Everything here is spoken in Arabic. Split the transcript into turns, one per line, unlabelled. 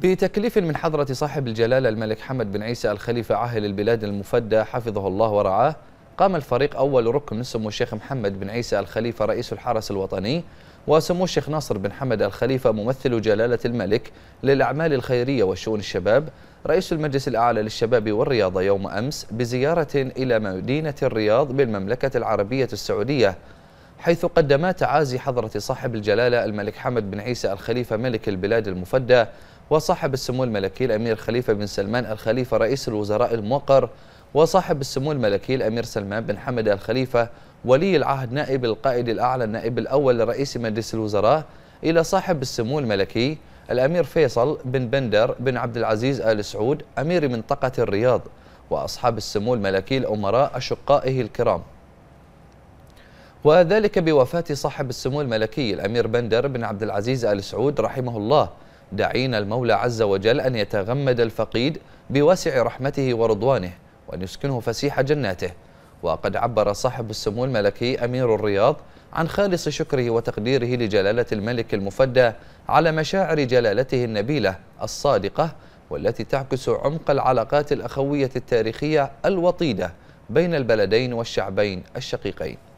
بتكليف من حضرة صاحب الجلالة الملك حمد بن عيسى الخليفة عاهل البلاد المفدى حفظه الله ورعاه قام الفريق أول ركن سمو الشيخ محمد بن عيسى الخليفة رئيس الحرس الوطني وسمو الشيخ ناصر بن حمد الخليفة ممثل جلالة الملك للأعمال الخيرية وشؤون الشباب رئيس المجلس الأعلى للشباب والرياضة يوم أمس بزيارة إلى مدينة الرياض بالمملكة العربية السعودية حيث قدما تعازي حضرة صاحب الجلالة الملك حمد بن عيسى الخليفة ملك البلاد المفدى وصاحب السمو الملكي الأمير خليفة بن سلمان الخليفة رئيس الوزراء الموقر وصاحب السمو الملكي الأمير سلمان بن حمد الخليفة ولي العهد نائب القائد الأعلى النائب الأول لرئيس مجلس الوزراء إلى صاحب السمو الملكي الأمير فيصل بن بندر بن عبد العزيز آل سعود أمير منطقة الرياض وأصحاب السمو الملكي الأمراء أشقائه الكرام وذلك بوفاة صاحب السمو الملكي الأمير بندر بن عبد العزيز آل سعود رحمه الله داعين المولى عز وجل أن يتغمد الفقيد بواسع رحمته ورضوانه وأن يسكنه فسيح جناته وقد عبر صاحب السمو الملكي أمير الرياض عن خالص شكره وتقديره لجلالة الملك المفدى على مشاعر جلالته النبيلة الصادقة والتي تعكس عمق العلاقات الأخوية التاريخية الوطيدة بين البلدين والشعبين الشقيقين